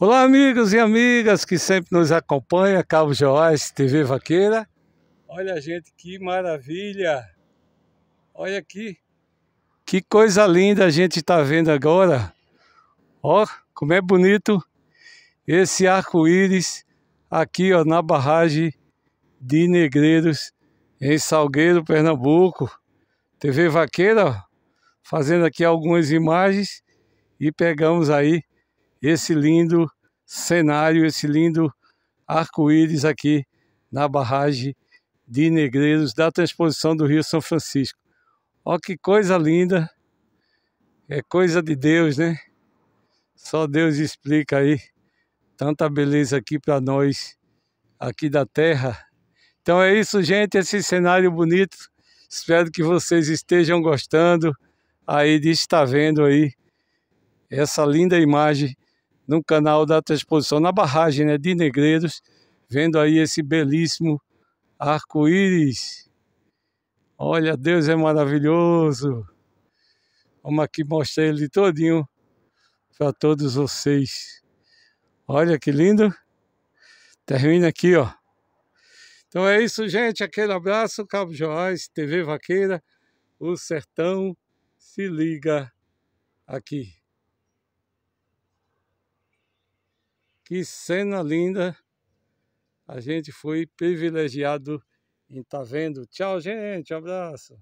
Olá, amigos e amigas que sempre nos acompanham, Cabo Joás, TV Vaqueira. Olha, gente, que maravilha! Olha aqui, que coisa linda a gente está vendo agora. Ó, como é bonito esse arco-íris aqui ó, na barragem de Negreiros, em Salgueiro, Pernambuco. TV Vaqueira, ó, fazendo aqui algumas imagens e pegamos aí esse lindo cenário, esse lindo arco-íris aqui na barragem de Negreiros da transposição do Rio São Francisco. Olha que coisa linda! É coisa de Deus, né? Só Deus explica aí tanta beleza aqui para nós aqui da terra. Então é isso, gente, esse cenário bonito. Espero que vocês estejam gostando aí de estar vendo aí essa linda imagem no canal da transposição, na barragem né, de Negreiros, vendo aí esse belíssimo arco-íris. Olha, Deus é maravilhoso. Vamos aqui mostrar ele todinho para todos vocês. Olha que lindo. Termina aqui, ó. Então é isso, gente. Aquele abraço, Cabo Joás, TV Vaqueira, o Sertão se liga aqui. Que cena linda. A gente foi privilegiado em estar tá vendo. Tchau, gente. Um abraço.